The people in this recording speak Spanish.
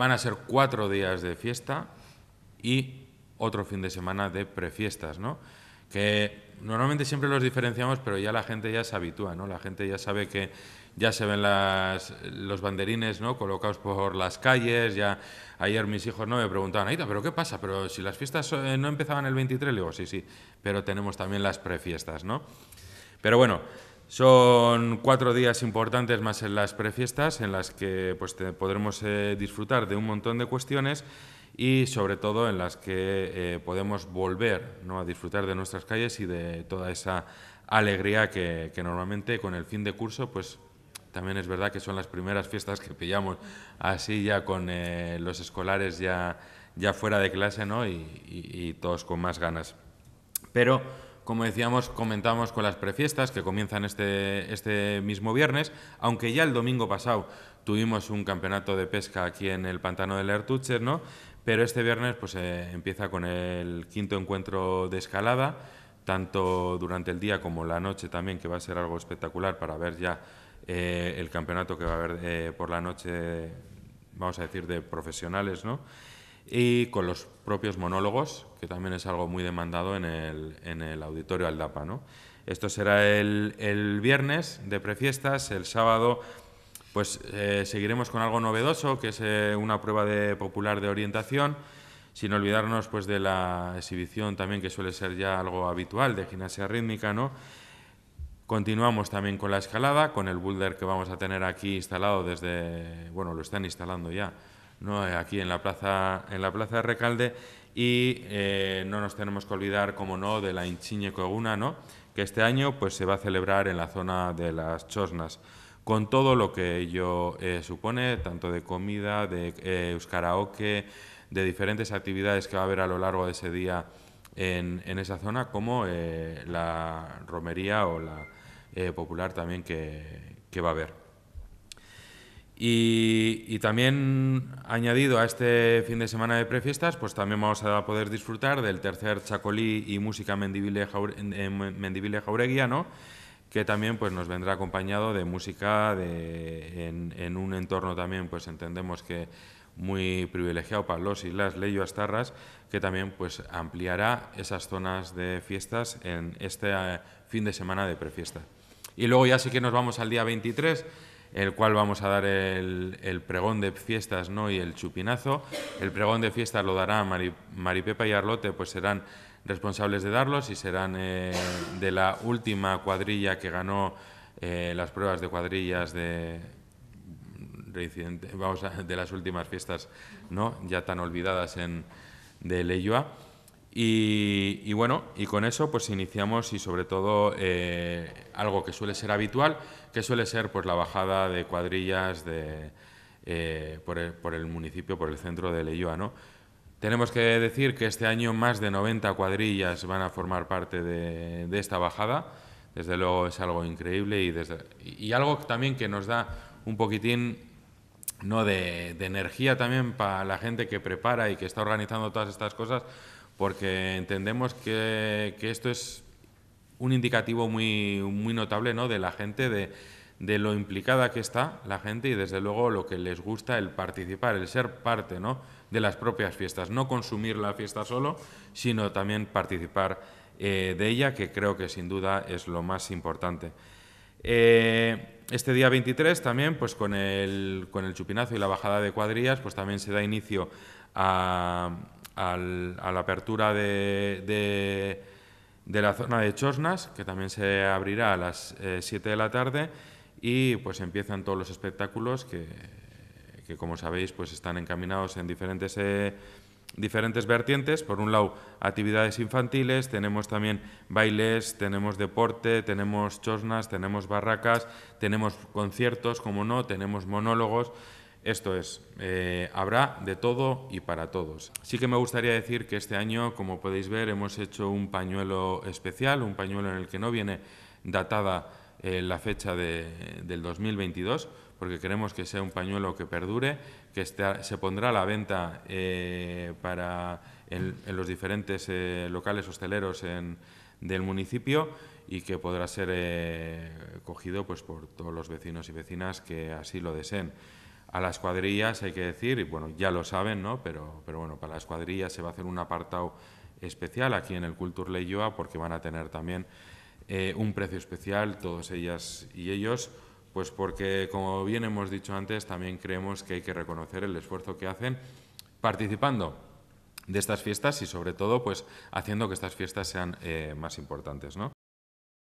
Van a ser cuatro días de fiesta y otro fin de semana de prefiestas, ¿no? Que normalmente siempre los diferenciamos, pero ya la gente ya se habitúa, ¿no? La gente ya sabe que ya se ven las, los banderines, ¿no? Colocados por las calles, ya ayer mis hijos no me preguntaban, Aita, ¿pero qué pasa? Pero si las fiestas eh, no empezaban el 23, le digo, sí, sí, pero tenemos también las prefiestas, ¿no? Pero bueno, son cuatro días importantes más en las prefiestas, en las que pues, podremos eh, disfrutar de un montón de cuestiones y sobre todo en las que eh, podemos volver ¿no? a disfrutar de nuestras calles y de toda esa alegría que, que, normalmente con el fin de curso pues también es verdad que son las primeras fiestas que pillamos así ya con eh, los escolares ya, ya fuera de clase ¿no? y, y todos con más ganas. Pero como decíamos, comentamos con las prefiestas que comienzan este, este mismo viernes, aunque ya el domingo pasado tuvimos un campeonato de pesca aquí en el pantano de Lertucher, ¿no? Pero este viernes pues eh, empieza con el quinto encuentro de escalada, tanto durante el día como la noche también, que va a ser algo espectacular para ver ya eh, el campeonato que va a haber eh, por la noche, vamos a decir, de profesionales, ¿no? y con los propios monólogos, que también es algo muy demandado en el, auditorio Aldapa. ¿no? Esto será el, viernes de prefiestas, el sábado pues eh, seguiremos con algo novedoso, que es eh, una prueba de popular de orientación, sin olvidarnos pues de la exhibición también que suele ser ya algo habitual de gimnasia rítmica, ¿no? Continuamos también con la escalada, con el boulder que vamos a tener aquí instalado desde, bueno, lo están instalando ya ¿no? aquí en la Plaza, en la plaza de Recalde. Y eh, no nos tenemos que olvidar, como no, de la Inchiñe Coguna, ¿no? que este año pues, se va a celebrar en la zona de las Chosnas, con todo lo que ello eh, supone, tanto de comida, de eh, de diferentes actividades que va a haber a lo largo de ese día en, esa zona, como eh, la romería o la popular también que va a haber. Y, también añadido a este fin de semana de prefiestas, pues también vamos a poder disfrutar del tercer Chacolí y música Mendivile, que también pues, nos vendrá acompañado de música en, un entorno también, pues entendemos que muy privilegiado para los y las leyos que también pues, ampliará esas zonas de fiestas en este eh, fin de semana de prefiesta. Y luego ya sí que nos vamos al día 23 el cual vamos a dar el, pregón de fiestas ¿no? y el chupinazo. El pregón de fiestas lo dará Maripepa y Arlote, pues serán responsables de darlos y serán eh, de la última cuadrilla que ganó eh, las pruebas de cuadrillas de, vamos de las últimas fiestas ¿no? ya tan olvidadas en, de Leyua. Y, bueno, y con eso pues iniciamos y sobre todo eh, algo que suele ser habitual, que suele ser pues la bajada de cuadrillas de, eh, e, por, el, municipio, por el centro de Leyoa, Tenemos que decir que este año más de 90 cuadrillas van a formar parte de, esta bajada. Desde luego es algo increíble y, y, algo también que nos da un poquitín ¿no? de energía también para la gente que prepara y que está organizando todas estas cosas, porque entendemos que, esto es un indicativo muy, muy notable ¿no? de la gente, de, lo implicada que está la gente y desde luego lo que les gusta el participar, el ser parte ¿no? de las propias fiestas, no consumir la fiesta solo, sino también participar eh, de ella, que creo que sin duda es lo más importante. Eh, este día 23 también, pues con el, con el chupinazo y la bajada de cuadrillas, pues también se da inicio a, al, a la apertura de, de, la zona de Chosnas, que también se abrirá a las 7 eh, de la tarde, y pues empiezan todos los espectáculos que, como sabéis, pues están encaminados en diferentes... Eh, diferentes vertientes. Por un lado, actividades infantiles, tenemos también bailes, tenemos deporte, tenemos chosnas, tenemos barracas, tenemos conciertos, como no, tenemos monólogos. Esto es, eh, habrá de todo y para todos. Sí que me gustaría decir que este año, como podéis ver, hemos hecho un pañuelo especial, un pañuelo en el que no viene datada eh, la fecha del 2022, porque queremos que sea un pañuelo que perdure, que se pondrá a la venta eh, para en, los diferentes locales hosteleros del municipio y que podrá ser cogido pues, por todos los vecinos y vecinas que así lo deseen. A las cuadrillas hay que decir, y bueno, ya lo saben, ¿no? Pero, pero bueno, para las cuadrillas se va a hacer un apartado especial aquí en el Culture Leyoa porque van a tener también eh, un precio especial, todas ellas y ellos, pues porque, como bien hemos dicho antes, también creemos que hay que reconocer el esfuerzo que hacen participando de estas fiestas y sobre todo pues haciendo que estas fiestas sean eh, más importantes. ¿no?